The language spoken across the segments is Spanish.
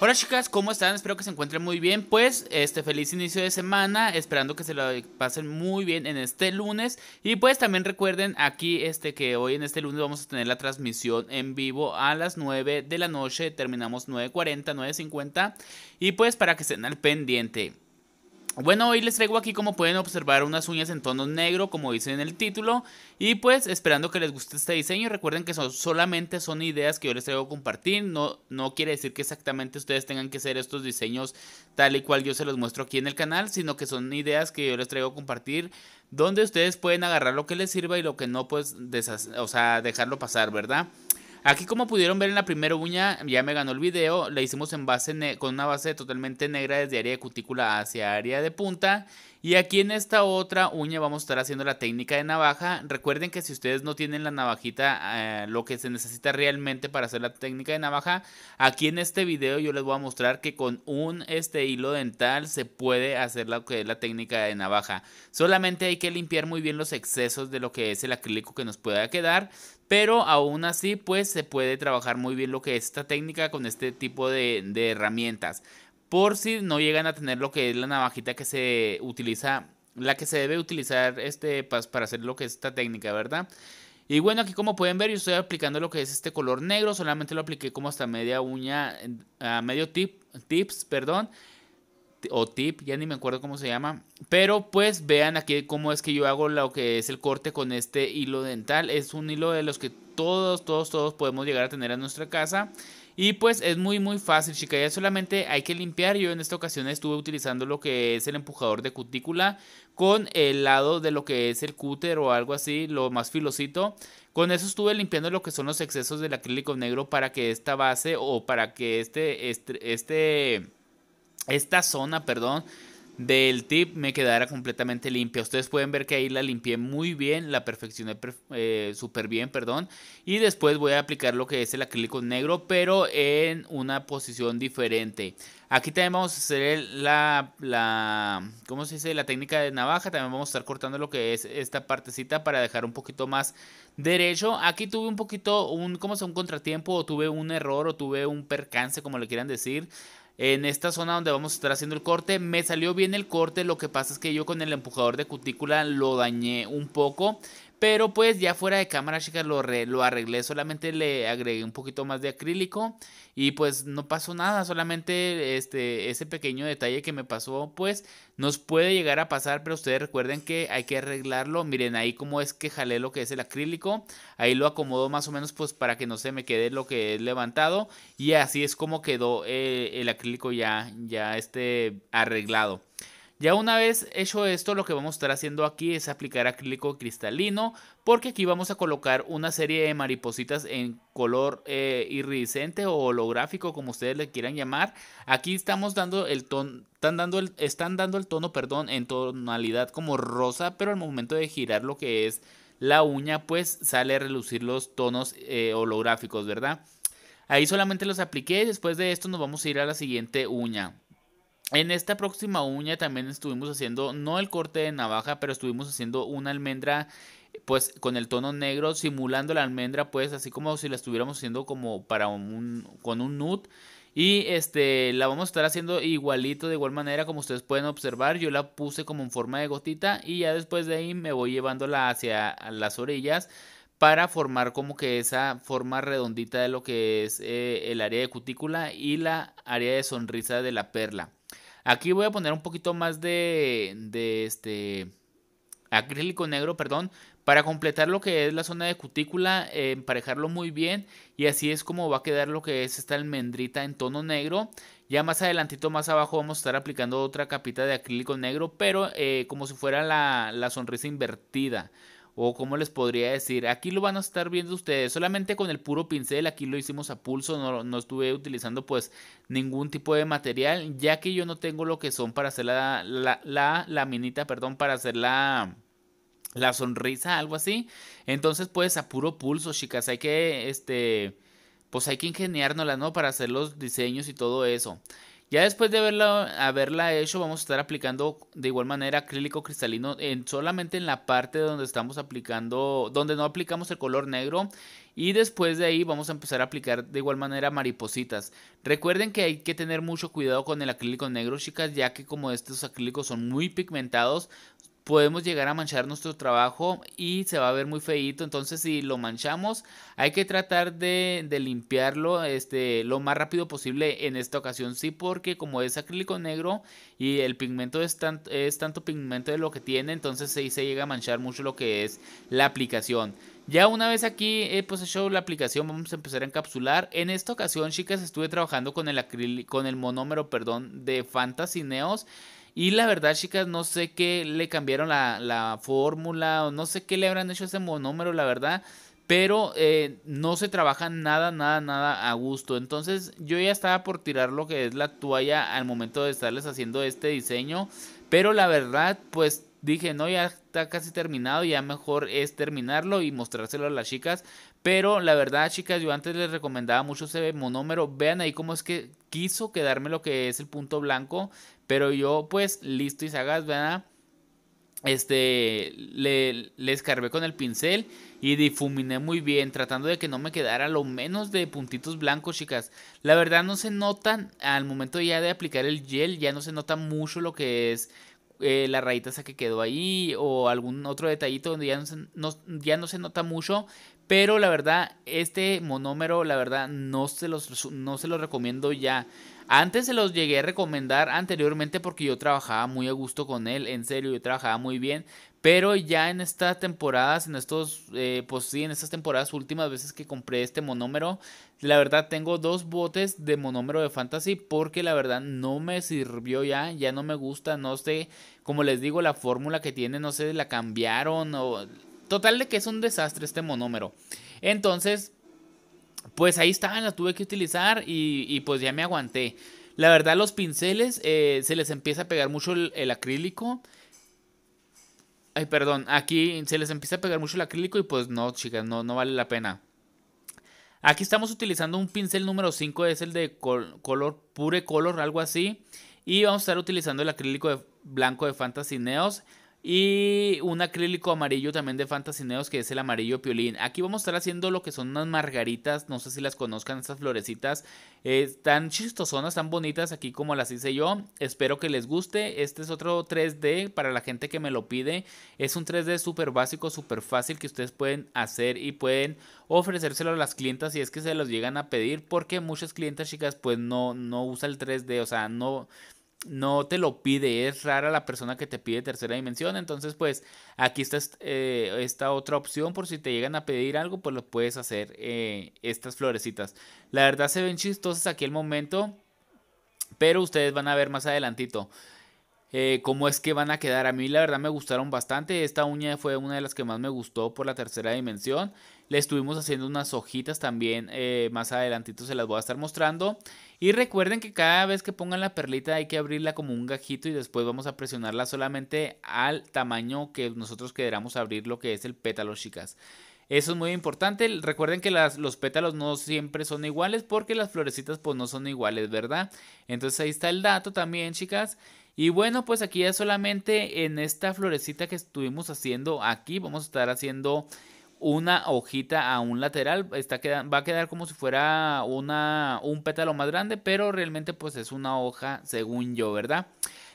Hola chicas, ¿cómo están? Espero que se encuentren muy bien. Pues, este feliz inicio de semana, esperando que se lo pasen muy bien en este lunes y pues también recuerden aquí este que hoy en este lunes vamos a tener la transmisión en vivo a las 9 de la noche, terminamos 9:40, 9:50 y pues para que estén al pendiente. Bueno, hoy les traigo aquí como pueden observar unas uñas en tono negro como dice en el título y pues esperando que les guste este diseño recuerden que son, solamente son ideas que yo les traigo a compartir no, no quiere decir que exactamente ustedes tengan que hacer estos diseños tal y cual yo se los muestro aquí en el canal sino que son ideas que yo les traigo a compartir donde ustedes pueden agarrar lo que les sirva y lo que no pues o sea dejarlo pasar verdad Aquí como pudieron ver en la primera uña, ya me ganó el video, la hicimos en base con una base totalmente negra desde área de cutícula hacia área de punta y aquí en esta otra uña vamos a estar haciendo la técnica de navaja. Recuerden que si ustedes no tienen la navajita, eh, lo que se necesita realmente para hacer la técnica de navaja, aquí en este video yo les voy a mostrar que con un este hilo dental se puede hacer lo que es la técnica de navaja. Solamente hay que limpiar muy bien los excesos de lo que es el acrílico que nos pueda quedar. Pero aún así, pues se puede trabajar muy bien lo que es esta técnica con este tipo de herramientas por si no llegan a tener lo que es la navajita que se utiliza, la que se debe utilizar este, para hacer lo que es esta técnica, ¿verdad? Y bueno, aquí como pueden ver, yo estoy aplicando lo que es este color negro, solamente lo apliqué como hasta media uña, a medio tip, tips, perdón, o tip, ya ni me acuerdo cómo se llama. Pero pues vean aquí cómo es que yo hago lo que es el corte con este hilo dental. Es un hilo de los que todos, todos, todos podemos llegar a tener en nuestra casa. Y pues es muy muy fácil, chica. Ya solamente hay que limpiar. Yo en esta ocasión estuve utilizando lo que es el empujador de cutícula con el lado de lo que es el cúter o algo así, lo más filocito, Con eso estuve limpiando lo que son los excesos del acrílico negro para que esta base o para que este, este esta zona, perdón, del tip me quedara completamente limpia. Ustedes pueden ver que ahí la limpié muy bien, la perfeccioné eh, súper bien, perdón. Y después voy a aplicar lo que es el acrílico negro, pero en una posición diferente. Aquí también vamos a hacer la, la, ¿cómo se dice? La técnica de navaja. También vamos a estar cortando lo que es esta partecita para dejar un poquito más derecho. Aquí tuve un poquito, un, ¿cómo se? Un contratiempo, o tuve un error, o tuve un percance, como le quieran decir en esta zona donde vamos a estar haciendo el corte. Me salió bien el corte, lo que pasa es que yo con el empujador de cutícula lo dañé un poco. Pero pues ya fuera de cámara, chicas, lo, lo arreglé. Solamente le agregué un poquito más de acrílico. Y pues no pasó nada. Solamente este, ese pequeño detalle que me pasó, pues nos puede llegar a pasar. Pero ustedes recuerden que hay que arreglarlo. Miren ahí cómo es que jalé lo que es el acrílico. Ahí lo acomodo más o menos pues para que no se me quede lo que es levantado. Y así es como quedó eh, el acrílico ya, ya este arreglado. Ya una vez hecho esto, lo que vamos a estar haciendo aquí es aplicar acrílico cristalino, porque aquí vamos a colocar una serie de maripositas en color eh, iridiscente o holográfico, como ustedes le quieran llamar. Aquí estamos dando el tono, están dando el, están dando el tono, perdón, en tonalidad como rosa, pero al momento de girar lo que es la uña, pues sale a relucir los tonos eh, holográficos, ¿verdad? Ahí solamente los apliqué, después de esto nos vamos a ir a la siguiente uña. En esta próxima uña también estuvimos haciendo, no el corte de navaja, pero estuvimos haciendo una almendra pues con el tono negro simulando la almendra pues así como si la estuviéramos haciendo como para un con un nude y este la vamos a estar haciendo igualito de igual manera como ustedes pueden observar yo la puse como en forma de gotita y ya después de ahí me voy llevándola hacia las orillas para formar como que esa forma redondita de lo que es eh, el área de cutícula y la área de sonrisa de la perla Aquí voy a poner un poquito más de, este acrílico negro, perdón, para completar lo que es la zona de cutícula, eh, emparejarlo muy bien y así es como va a quedar lo que es esta almendrita en tono negro. Ya más adelantito, más abajo vamos a estar aplicando otra capita de acrílico negro, pero eh, como si fuera la, la sonrisa invertida o cómo les podría decir, aquí lo van a estar viendo ustedes, solamente con el puro pincel, aquí lo hicimos a pulso, no, estuve utilizando pues ningún tipo de material, ya que yo no tengo lo que son para hacer la, la, la laminita, perdón, para hacer la la sonrisa, algo así. Entonces, pues a puro pulso, chicas, hay que, este, pues hay que ingeniárnosla, ¿no? Para hacer los diseños y todo eso. Ya después de haberla, haberla hecho, vamos a estar aplicando de igual manera acrílico cristalino solamente en la parte donde estamos aplicando, donde no aplicamos el color negro. Y después de ahí vamos a empezar a aplicar de igual manera maripositas. Recuerden que hay que tener mucho cuidado con el acrílico negro, chicas, ya que como estos acrílicos son muy pigmentados, podemos llegar a manchar nuestro trabajo y se va a ver muy feíto. Entonces, si lo manchamos, hay que tratar de, limpiarlo este, lo más rápido posible en esta ocasión. Sí, porque como es acrílico negro y el pigmento es, es tanto pigmento de lo que tiene, entonces ahí se llega a manchar mucho lo que es la aplicación. Ya una vez aquí he eh, pues hecho la aplicación, vamos a empezar a encapsular. En esta ocasión, chicas, estuve trabajando con el, acrílico, con el monómero perdón, de Fantasy Neos. Y la verdad, chicas, no sé qué le cambiaron la, fórmula o no sé qué le habrán hecho a ese monómero, la verdad. Pero eh, no se trabaja nada, nada, nada a gusto. Entonces yo ya estaba por tirar lo que es la toalla al momento de estarles haciendo este diseño. Pero la verdad, pues dije, no, ya está casi terminado, ya mejor es terminarlo y mostrárselo a las chicas pero la verdad, chicas, yo antes les recomendaba mucho ese monómero. Vean ahí cómo es que quiso quedarme lo que es el punto blanco. Pero yo, pues, listo y sagas, ¿verdad? Este, le, le escarbé con el pincel y difuminé muy bien, tratando de que no me quedara lo menos de puntitos blancos, chicas. La verdad no se notan, al momento ya de aplicar el gel, ya no se nota mucho lo que es eh, la rayita esa que quedó ahí o algún otro detallito donde ya no, ya no se nota mucho, pero la verdad, este monómero, la verdad, no se los, no se recomiendo ya. Antes se los llegué a recomendar anteriormente porque yo trabajaba muy a gusto con él, en serio, yo trabajaba muy bien. Pero ya en estas temporadas, en estos, eh, pues sí, en estas temporadas últimas veces que compré este monómero, la verdad tengo dos botes de monómero de fantasy porque la verdad no me sirvió ya, ya no me gusta, no sé, como les digo, la fórmula que tiene, no sé, la cambiaron o Total de que es un desastre este monómero. Entonces, pues ahí estaban, la tuve que utilizar y, pues ya me aguanté. La verdad, los pinceles eh, se les empieza a pegar mucho el, acrílico. Ay, perdón, aquí se les empieza a pegar mucho el acrílico y pues no, chicas, no, no vale la pena. Aquí estamos utilizando un pincel número 5, es el de color pure color, algo así. Y vamos a estar utilizando el acrílico de blanco de Fantasy Neos. Y un acrílico amarillo también de Fantasineos que es el amarillo piolín. Aquí vamos a estar haciendo lo que son unas margaritas. No sé si las conozcan, estas florecitas. tan eh, están chistosonas, tan bonitas aquí como las hice yo. Espero que les guste. Este es otro 3D para la gente que me lo pide. Es un 3D súper básico, súper fácil que ustedes pueden hacer y pueden ofrecérselo a las clientas si es que se los llegan a pedir. Porque muchas clientas chicas pues no, no usan el 3D. O sea, no no te lo pide, es rara la persona que te pide tercera dimensión, entonces pues aquí está eh, esta otra opción por si te llegan a pedir algo, pues lo puedes hacer eh, estas florecitas. La verdad se ven chistosas aquí el momento, pero ustedes van a ver más adelantito. Eh, cómo es que van a quedar. A mí la verdad me gustaron bastante. Esta uña fue una de las que más me gustó por la tercera dimensión. Le estuvimos haciendo unas hojitas también. Eh, más adelantito se las voy a estar mostrando. Y recuerden que cada vez que pongan la perlita hay que abrirla como un gajito y después vamos a presionarla solamente al tamaño que nosotros queramos abrir lo que es el pétalo, chicas. Eso es muy importante. Recuerden que las, los pétalos no siempre son iguales porque las florecitas pues no son iguales, ¿verdad? Entonces ahí está el dato también, chicas. Y bueno, pues aquí ya solamente en esta florecita que estuvimos haciendo aquí, vamos a estar haciendo una hojita a un lateral. Está va a quedar como si fuera una, un pétalo más grande, pero realmente pues es una hoja según yo, ¿verdad?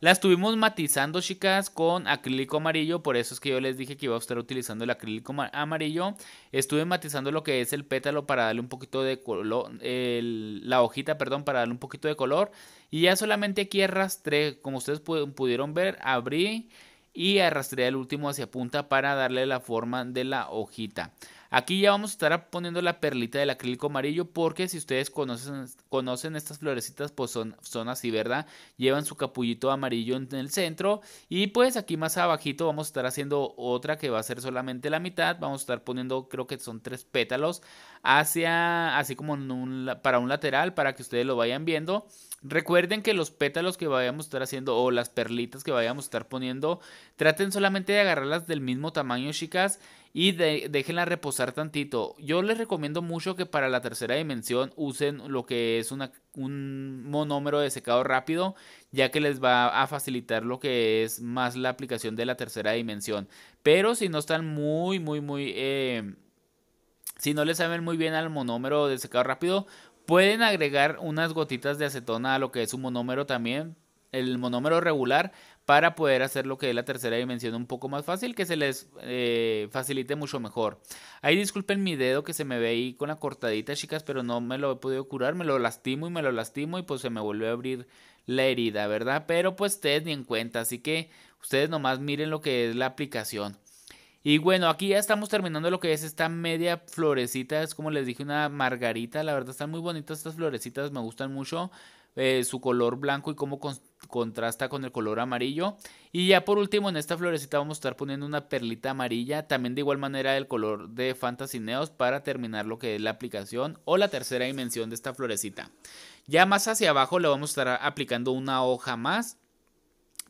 La estuvimos matizando, chicas, con acrílico amarillo. Por eso es que yo les dije que iba a estar utilizando el acrílico amarillo. Estuve matizando lo que es el pétalo para darle un poquito de color. la hojita, perdón, para darle un poquito de color. Y ya solamente aquí arrastré, como ustedes pudieron ver, abrí y arrastré el último hacia punta para darle la forma de la hojita. Aquí ya vamos a estar poniendo la perlita del acrílico amarillo porque si ustedes conocen, conocen estas florecitas pues son, son, así, ¿verdad? Llevan su capullito amarillo en el centro y pues aquí más abajito vamos a estar haciendo otra que va a ser solamente la mitad. Vamos a estar poniendo creo que son tres pétalos hacia, así como para un lateral para que ustedes lo vayan viendo. Recuerden que los pétalos que vayamos a estar haciendo o las perlitas que vayamos a estar poniendo, traten solamente de agarrarlas del mismo tamaño, chicas, y de, reposar tantito. Yo les recomiendo mucho que para la tercera dimensión usen lo que es un monómero de secado rápido, ya que les va a facilitar lo que es más la aplicación de la tercera dimensión. Pero si no están muy, muy, muy... Eh, si no le saben muy bien al monómero de secado rápido, Pueden agregar unas gotitas de acetona a lo que es un monómero también, el monómero regular, para poder hacer lo que es la tercera dimensión un poco más fácil, que se les eh, facilite mucho mejor. Ahí disculpen mi dedo que se me ve ahí con la cortadita, chicas, pero no me lo he podido curar, me lo lastimo y me lo lastimo y pues se me volvió a abrir la herida, ¿verdad? Pero pues ustedes ni en cuenta, así que ustedes nomás miren lo que es la aplicación. Y bueno, aquí ya estamos terminando lo que es esta media florecita. Es como les dije, una margarita. La verdad están muy bonitas estas florecitas, me gustan mucho. Eh, su color blanco y cómo contrasta con el color amarillo. Y ya por último en esta florecita vamos a estar poniendo una perlita amarilla, también de igual manera el color de Fantasy Neos para terminar lo que es la aplicación o la tercera dimensión de esta florecita. Ya más hacia abajo le vamos a estar aplicando una hoja más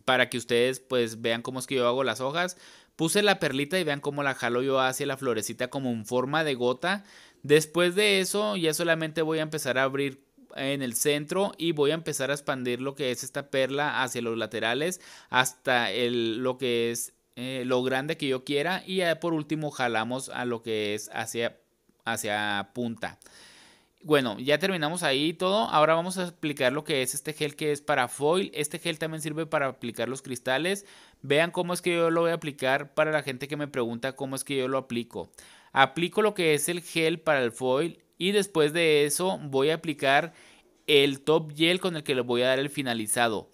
para que ustedes pues vean cómo es que yo hago las hojas. Puse la perlita y vean cómo la jalo yo hacia la florecita como en forma de gota. Después de eso ya solamente voy a empezar a abrir en el centro y voy a empezar a expandir lo que es esta perla hacia los laterales hasta lo que es eh, lo grande que yo quiera y ya por último jalamos a lo que es hacia, hacia punta bueno, ya terminamos ahí todo. Ahora vamos a explicar lo que es este gel que es para foil. Este gel también sirve para aplicar los cristales. Vean cómo es que yo lo voy a aplicar para la gente que me pregunta cómo es que yo lo aplico. Aplico lo que es el gel para el foil y después de eso voy a aplicar el top gel con el que le voy a dar el finalizado.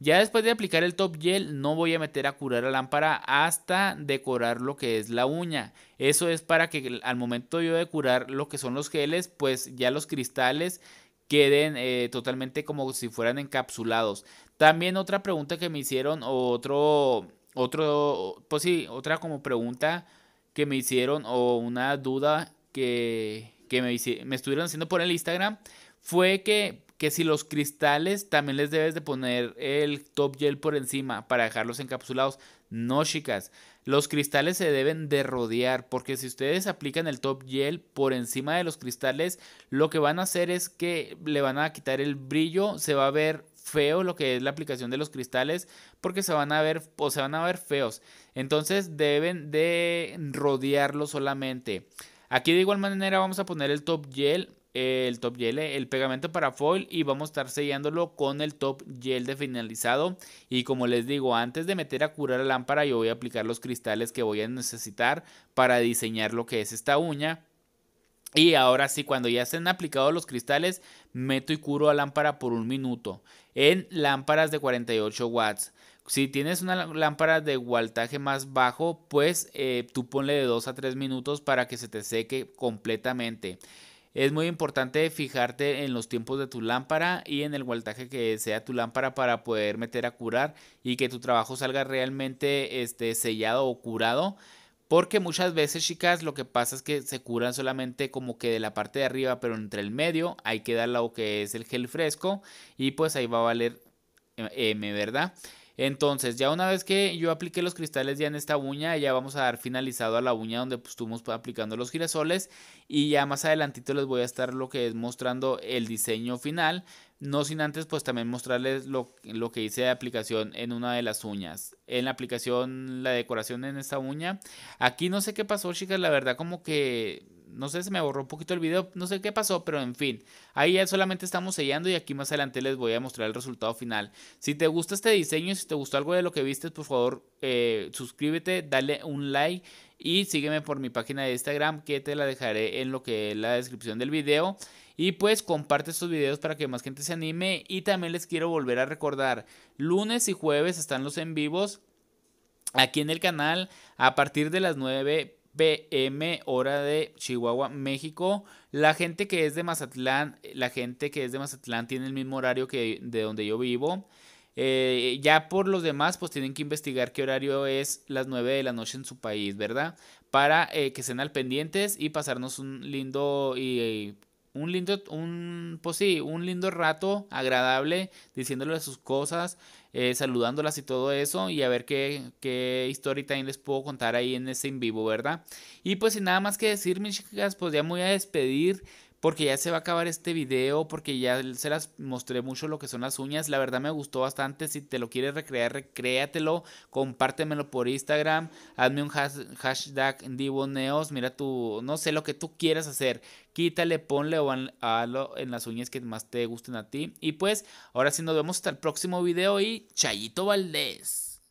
Ya después de aplicar el top gel no voy a meter a curar la lámpara hasta decorar lo que es la uña. Eso es para que al momento yo de curar lo que son los geles pues ya los cristales queden eh, totalmente como si fueran encapsulados. También otra pregunta que me hicieron, o otro, otro, pues sí, otra como pregunta que me hicieron o una duda que, que me, me estuvieron haciendo por el Instagram fue que que si los cristales también les debes de poner el top gel por encima para dejarlos encapsulados. No, chicas, los cristales se deben de rodear porque si ustedes aplican el top gel por encima de los cristales, lo que van a hacer es que le van a quitar el brillo, se va a ver feo lo que es la aplicación de los cristales porque se van a ver o se van a ver feos. Entonces deben de rodearlo solamente. Aquí de igual manera vamos a poner el top gel el top gel, el pegamento para foil y vamos a estar sellándolo con el top gel de finalizado y como les digo antes de meter a curar la lámpara yo voy a aplicar los cristales que voy a necesitar para diseñar lo que es esta uña y ahora sí, cuando ya se han aplicado los cristales, meto y curo la lámpara por un minuto en lámparas de 48 watts. Si tienes una lámpara de voltaje más bajo, pues eh, tú ponle de 2 a 3 minutos para que se te seque completamente. Es muy importante fijarte en los tiempos de tu lámpara y en el voltaje que sea tu lámpara para poder meter a curar y que tu trabajo salga realmente este, sellado o curado. Porque muchas veces, chicas, lo que pasa es que se curan solamente como que de la parte de arriba, pero entre el medio hay que dar lo que es el gel fresco y pues ahí va a valer eh, M, ¿verdad? Entonces, ya una vez que yo apliqué los cristales ya en esta uña, ya vamos a dar finalizado a la uña donde pues, estuvimos aplicando los girasoles y ya más adelantito les voy a estar lo que es mostrando el diseño final, no sin antes pues también mostrarles lo, lo que hice de aplicación en una de las uñas, en la aplicación, la decoración en esta uña. Aquí no sé qué pasó chicas, la verdad como que no sé, se me borró un poquito el video, no sé qué pasó, pero en fin, ahí ya solamente estamos sellando y aquí más adelante les voy a mostrar el resultado final. Si te gusta este diseño, si te gustó algo de lo que viste, por favor, eh, suscríbete, dale un like y sígueme por mi página de Instagram que te la dejaré en lo que la descripción del video. Y pues comparte estos videos para que más gente se anime. Y también les quiero volver a recordar, lunes y jueves están los en vivos aquí en el canal a partir de las 9 B.M. hora de Chihuahua, México. La gente que es de Mazatlán, la gente que es de Mazatlán tiene el mismo horario que de donde yo vivo. Eh, ya por los demás, pues tienen que investigar qué horario es las 9 de la noche en su país, ¿verdad? Para eh, que estén al pendientes y pasarnos un lindo y, eh, un lindo, un, pues sí, un lindo rato agradable diciéndole sus cosas, eh, saludándolas y todo eso y a ver qué, qué también les puedo contar ahí en ese en vivo, ¿verdad? Y pues sin nada más que decir, mis chicas, pues ya me voy a despedir porque ya se va a acabar este video, porque ya se las mostré mucho lo que son las uñas. La verdad me gustó bastante. Si te lo quieres recrear, recréatelo. Compártemelo por Instagram. Hazme un hashtag Divoneos. Mira tu, no sé, lo que tú quieras hacer. Quítale, ponle o hazlo en las uñas que más te gusten a ti. Y pues, ahora sí nos vemos hasta el próximo video y Chayito Valdés.